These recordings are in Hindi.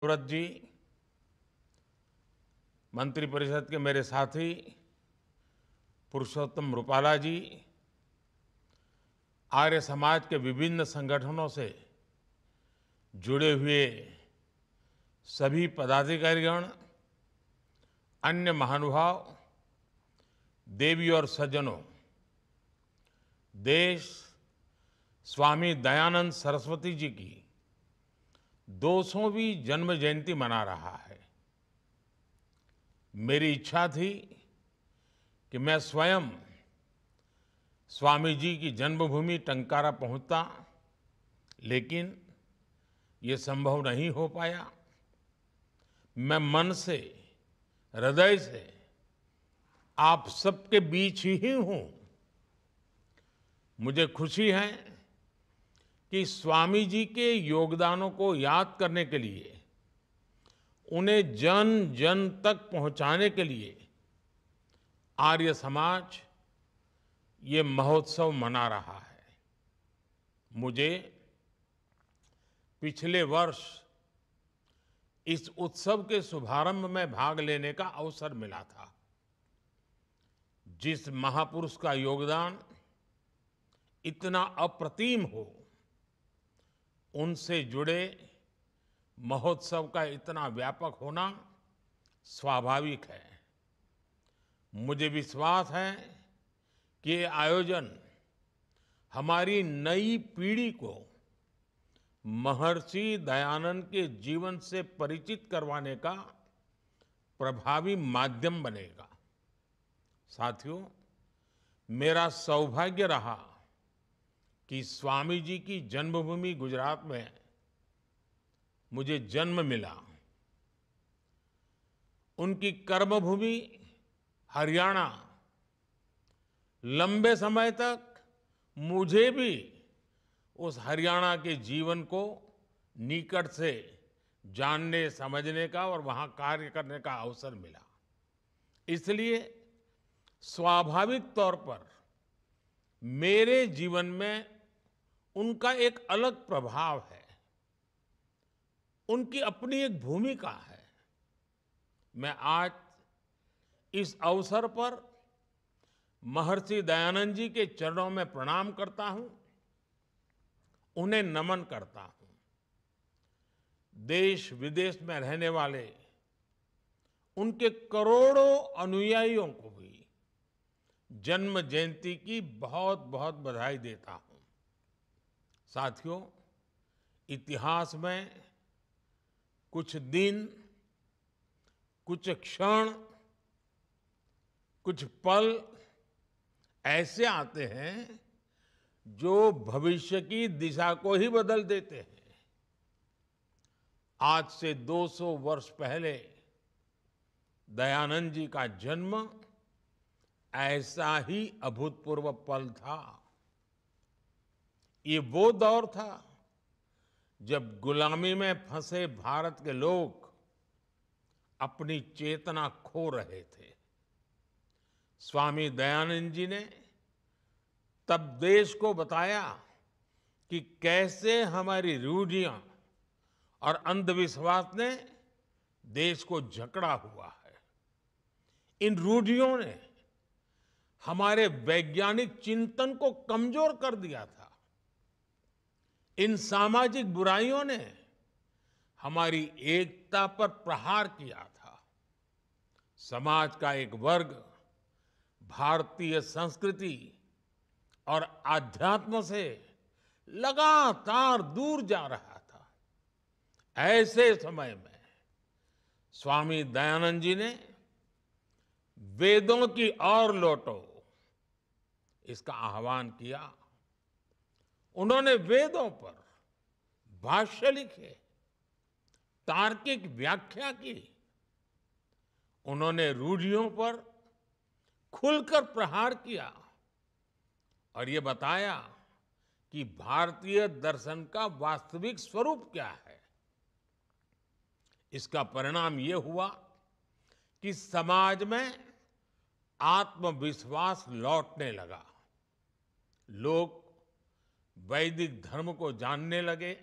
सूरत जी मंत्रिपरिषद के मेरे साथी पुरुषोत्तम रूपाला जी आर्य समाज के विभिन्न संगठनों से जुड़े हुए सभी पदाधिकारीगण अन्य महानुभाव देवी और सज्जनों देश स्वामी दयानंद सरस्वती जी की 200वीं जन्म जयंती मना रहा है मेरी इच्छा थी कि मैं स्वयं स्वामी जी की जन्मभूमि टंकारा पहुंचता लेकिन ये संभव नहीं हो पाया मैं मन से हृदय से आप सबके बीच ही हूं मुझे खुशी है कि स्वामी जी के योगदानों को याद करने के लिए उन्हें जन जन तक पहुंचाने के लिए आर्य समाज ये महोत्सव मना रहा है मुझे पिछले वर्ष इस उत्सव के शुभारंभ में भाग लेने का अवसर मिला था जिस महापुरुष का योगदान इतना अप्रतिम हो उनसे जुड़े महोत्सव का इतना व्यापक होना स्वाभाविक है मुझे विश्वास है कि ये आयोजन हमारी नई पीढ़ी को महर्षि दयानंद के जीवन से परिचित करवाने का प्रभावी माध्यम बनेगा साथियों मेरा सौभाग्य रहा कि स्वामी जी की जन्मभूमि गुजरात में मुझे जन्म मिला उनकी कर्मभूमि हरियाणा लंबे समय तक मुझे भी उस हरियाणा के जीवन को निकट से जानने समझने का और वहाँ कार्य करने का अवसर मिला इसलिए स्वाभाविक तौर पर मेरे जीवन में उनका एक अलग प्रभाव है उनकी अपनी एक भूमिका है मैं आज इस अवसर पर महर्षि दयानंद जी के चरणों में प्रणाम करता हूं उन्हें नमन करता हूं देश विदेश में रहने वाले उनके करोड़ों अनुयायियों को भी जन्म जयंती की बहुत बहुत बधाई देता हूं साथियों इतिहास में कुछ दिन कुछ क्षण कुछ पल ऐसे आते हैं जो भविष्य की दिशा को ही बदल देते हैं आज से 200 वर्ष पहले दयानंद जी का जन्म ऐसा ही अभूतपूर्व पल था ये वो दौर था जब गुलामी में फंसे भारत के लोग अपनी चेतना खो रहे थे स्वामी दयानंद जी ने तब देश को बताया कि कैसे हमारी रूढ़ियां और अंधविश्वास ने देश को झकड़ा हुआ है इन रूढ़ियों ने हमारे वैज्ञानिक चिंतन को कमजोर कर दिया था इन सामाजिक बुराइयों ने हमारी एकता पर प्रहार किया था समाज का एक वर्ग भारतीय संस्कृति और आध्यात्म से लगातार दूर जा रहा था ऐसे समय में स्वामी दयानंद जी ने वेदों की ओर लौटो इसका आह्वान किया उन्होंने वेदों पर भाष्य लिखे तार्किक व्याख्या की उन्होंने रूढ़ियों पर खुलकर प्रहार किया और ये बताया कि भारतीय दर्शन का वास्तविक स्वरूप क्या है इसका परिणाम ये हुआ कि समाज में आत्मविश्वास लौटने लगा लोग वैदिक धर्म को जानने लगे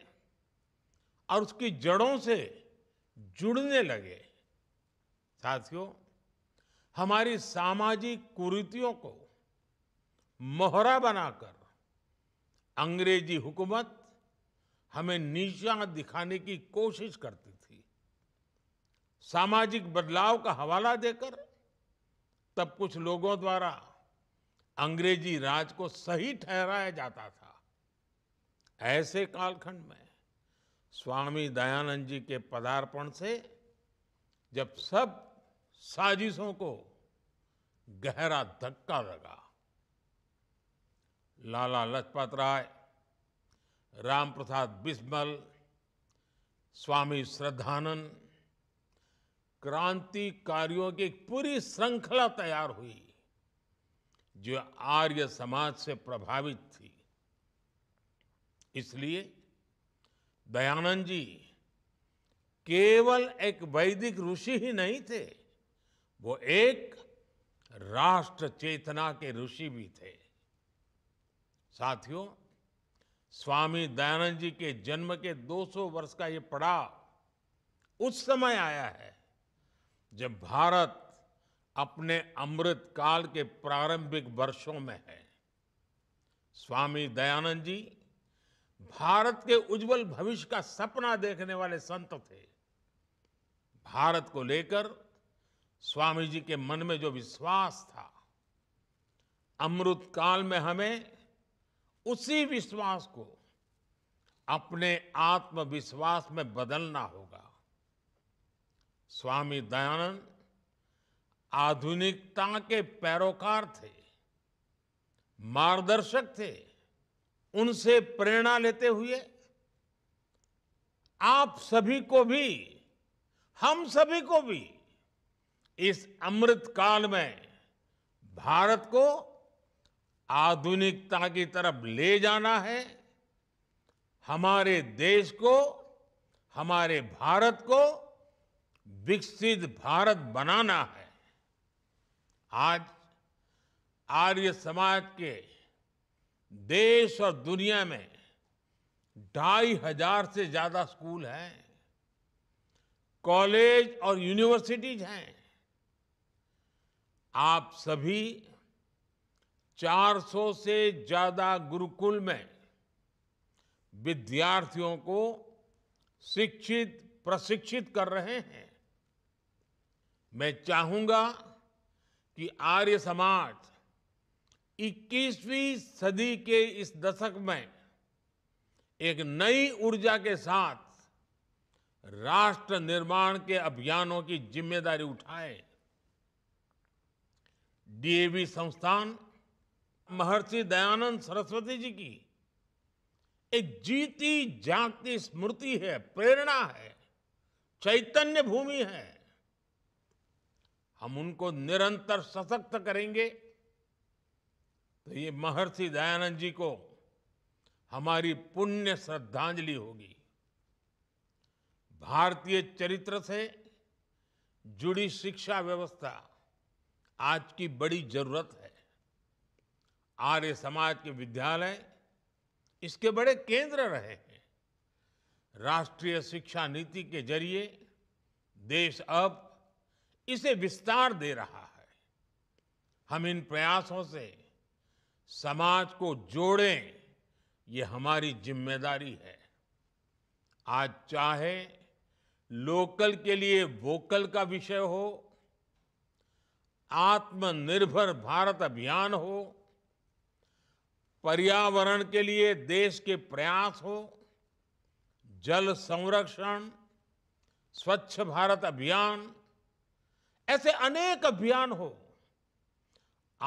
और उसकी जड़ों से जुड़ने लगे साथियों हमारी सामाजिक कुरीतियों को मोहरा बनाकर अंग्रेजी हुकूमत हमें नीचा दिखाने की कोशिश करती थी सामाजिक बदलाव का हवाला देकर तब कुछ लोगों द्वारा अंग्रेजी राज को सही ठहराया जाता था ऐसे कालखंड में स्वामी दयानंद जी के पदार्पण से जब सब साजिशों को गहरा धक्का लगा लाला लजपत राय राम प्रसाद बिस्मल स्वामी श्रद्धानंद क्रांतिकारियों की एक पूरी श्रृंखला तैयार हुई जो आर्य समाज से प्रभावित थी इसलिए दयानंद जी केवल एक वैदिक ऋषि ही नहीं थे वो एक राष्ट्र चेतना के ऋषि भी थे साथियों स्वामी दयानंद जी के जन्म के 200 वर्ष का ये पड़ाव उस समय आया है जब भारत अपने अमृत काल के प्रारंभिक वर्षों में है स्वामी दयानंद जी भारत के उज्जवल भविष्य का सपना देखने वाले संत थे भारत को लेकर स्वामी जी के मन में जो विश्वास था अमृत काल में हमें उसी विश्वास को अपने आत्मविश्वास में बदलना होगा स्वामी दयानंद आधुनिकता के पैरोकार थे मार्गदर्शक थे उनसे प्रेरणा लेते हुए आप सभी को भी हम सभी को भी इस अमृत काल में भारत को आधुनिकता की तरफ ले जाना है हमारे देश को हमारे भारत को विकसित भारत बनाना है आज आर्य समाज के देश और दुनिया में ढाई हजार से ज्यादा स्कूल हैं कॉलेज और यूनिवर्सिटीज हैं आप सभी 400 से ज्यादा गुरुकुल में विद्यार्थियों को शिक्षित प्रशिक्षित कर रहे हैं मैं चाहूंगा कि आर्य समाज 21वीं सदी के इस दशक में एक नई ऊर्जा के साथ राष्ट्र निर्माण के अभियानों की जिम्मेदारी उठाए डीएवी संस्थान महर्षि दयानंद सरस्वती जी की एक जीती जागती स्मृति है प्रेरणा है चैतन्य भूमि है हम उनको निरंतर सशक्त करेंगे तो ये महर्षि दयानंद जी को हमारी पुण्य श्रद्धांजलि होगी भारतीय चरित्र से जुड़ी शिक्षा व्यवस्था आज की बड़ी जरूरत है आर्य समाज के विद्यालय इसके बड़े केंद्र रहे हैं राष्ट्रीय शिक्षा नीति के जरिए देश अब इसे विस्तार दे रहा है हम इन प्रयासों से समाज को जोड़ें ये हमारी जिम्मेदारी है आज चाहे लोकल के लिए वोकल का विषय हो आत्मनिर्भर भारत अभियान हो पर्यावरण के लिए देश के प्रयास हो जल संरक्षण स्वच्छ भारत अभियान ऐसे अनेक अभियान हो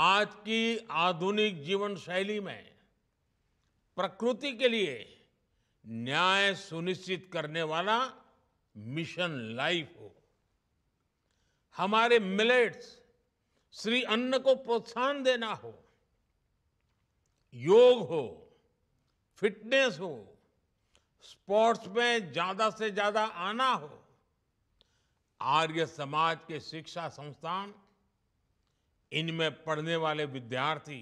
आज की आधुनिक जीवन शैली में प्रकृति के लिए न्याय सुनिश्चित करने वाला मिशन लाइफ हो हमारे मिलेट्स श्री अन्न को प्रोत्साहन देना हो योग हो फिटनेस हो स्पोर्ट्स में ज्यादा से ज्यादा आना हो आर्य समाज के शिक्षा संस्थान इनमें पढ़ने वाले विद्यार्थी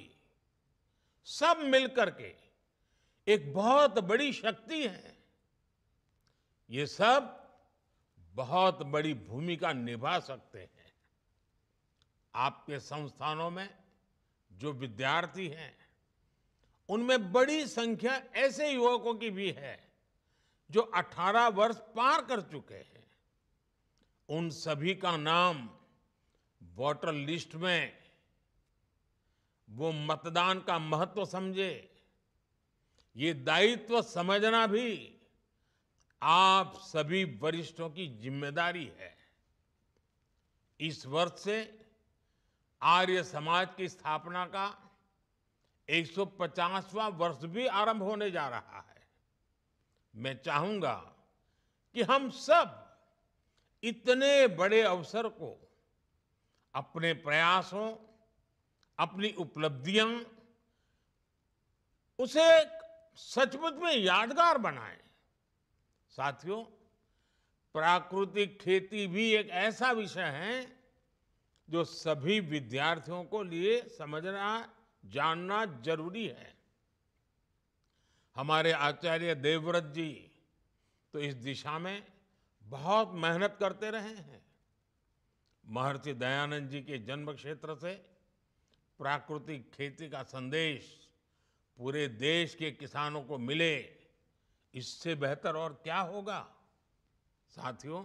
सब मिलकर के एक बहुत बड़ी शक्ति है ये सब बहुत बड़ी भूमिका निभा सकते हैं आपके संस्थानों में जो विद्यार्थी हैं उनमें बड़ी संख्या ऐसे युवकों की भी है जो 18 वर्ष पार कर चुके हैं उन सभी का नाम वोटर लिस्ट में वो मतदान का महत्व समझे ये दायित्व समझना भी आप सभी वरिष्ठों की जिम्मेदारी है इस वर्ष से आर्य समाज की स्थापना का 150वां वर्ष भी आरंभ होने जा रहा है मैं चाहूंगा कि हम सब इतने बड़े अवसर को अपने प्रयासों अपनी उपलब्धियां उसे सचमुच में यादगार बनाए साथियों प्राकृतिक खेती भी एक ऐसा विषय है जो सभी विद्यार्थियों को लिए समझना जानना जरूरी है हमारे आचार्य देवव्रत जी तो इस दिशा में बहुत मेहनत करते रहे हैं महर्षि दयानंद जी के जन्म क्षेत्र से प्राकृतिक खेती का संदेश पूरे देश के किसानों को मिले इससे बेहतर और क्या होगा साथियों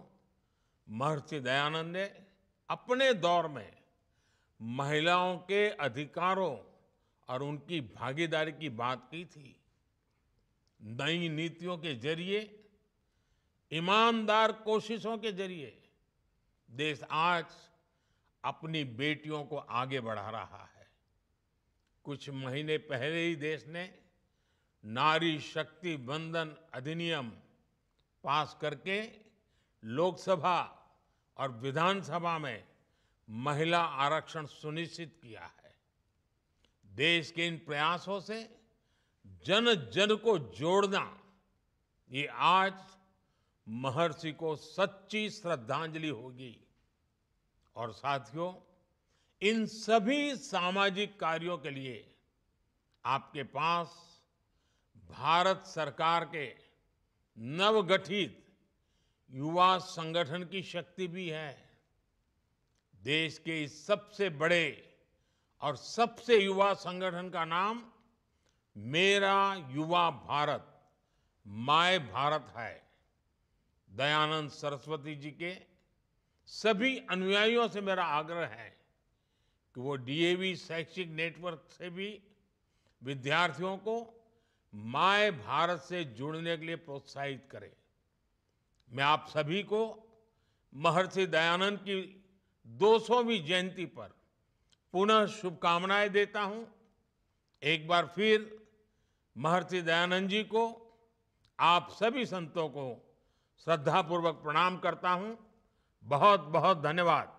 महर्षि दयानंद ने अपने दौर में महिलाओं के अधिकारों और उनकी भागीदारी की बात की थी नई नीतियों के जरिए ईमानदार कोशिशों के जरिए देश आज अपनी बेटियों को आगे बढ़ा रहा है कुछ महीने पहले ही देश ने नारी शक्ति बंधन अधिनियम पास करके लोकसभा और विधानसभा में महिला आरक्षण सुनिश्चित किया है देश के इन प्रयासों से जन जन को जोड़ना ये आज महर्षि को सच्ची श्रद्धांजलि होगी और साथियों इन सभी सामाजिक कार्यों के लिए आपके पास भारत सरकार के नवगठित युवा संगठन की शक्ति भी है देश के इस सबसे बड़े और सबसे युवा संगठन का नाम मेरा युवा भारत माय भारत है दयानंद सरस्वती जी के सभी अनुयायियों से मेरा आग्रह है कि वो डीएवी शैक्षिक नेटवर्क से भी विद्यार्थियों को माय भारत से जुड़ने के लिए प्रोत्साहित करें मैं आप सभी को महर्षि दयानंद की 200वीं जयंती पर पुनः शुभकामनाएं देता हूं एक बार फिर महर्षि दयानंद जी को आप सभी संतों को श्रद्धापूर्वक प्रणाम करता हूं बहुत बहुत धन्यवाद